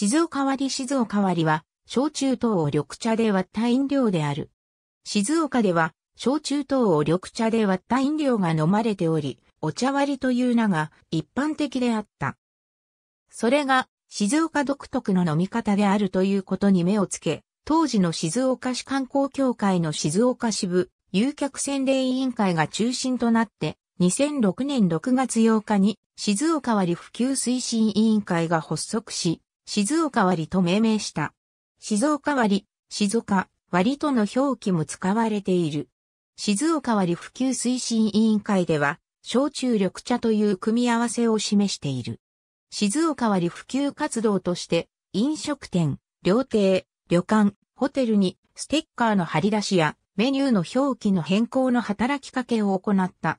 静岡割静岡割は、焼酎等を緑茶で割った飲料である。静岡では、焼酎等を緑茶で割った飲料が飲まれており、お茶割りという名が一般的であった。それが、静岡独特の飲み方であるということに目をつけ、当時の静岡市観光協会の静岡支部、誘客宣伝委員会が中心となって、2006年6月8日に静岡割普及推進委員会が発足し、静岡割と命名した。静岡割、静岡割との表記も使われている。静岡割普及推進委員会では、焼酎緑茶という組み合わせを示している。静岡割普及活動として、飲食店、料亭、旅館、ホテルにステッカーの貼り出しやメニューの表記の変更の働きかけを行った。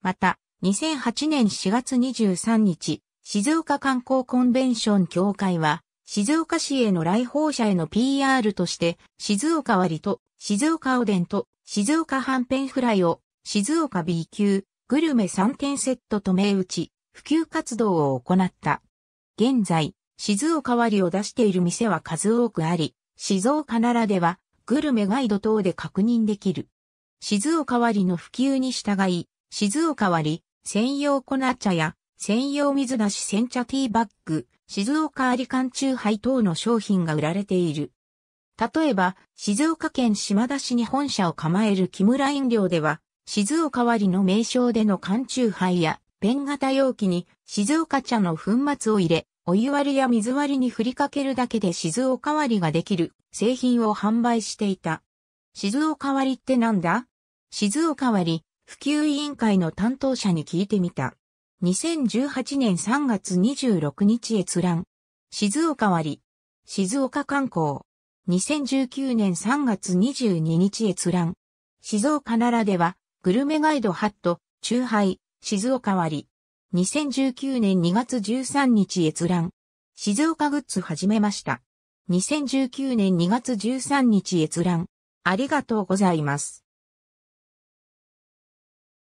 また、2008年4月23日、静岡観光コンベンション協会は、静岡市への来訪者への PR として、静岡割と、静岡おでんと、静岡はんぺんフライを、静岡 B 級、グルメ3点セットと銘打ち、普及活動を行った。現在、静岡割を出している店は数多くあり、静岡ならでは、グルメガイド等で確認できる。静岡割の普及に従い、静岡割、専用粉茶や専用水出し煎茶ティーバッグ、静岡アリ缶中杯等の商品が売られている。例えば、静岡県島田市に本社を構える木村飲料では、静岡割の名称での缶中杯や、ペン型容器に静岡茶の粉末を入れ、お湯割りや水割りに振りかけるだけで静岡割ができる製品を販売していた。静岡割ってなんだ静岡割普及委員会の担当者に聞いてみた。2018年3月26日閲覧。静岡割。静岡観光。2019年3月22日閲覧。静岡ならでは、グルメガイドハット、中杯、静岡割。2019年2月13日閲覧。静岡グッズ始めました。2019年2月13日閲覧。ありがとうございます。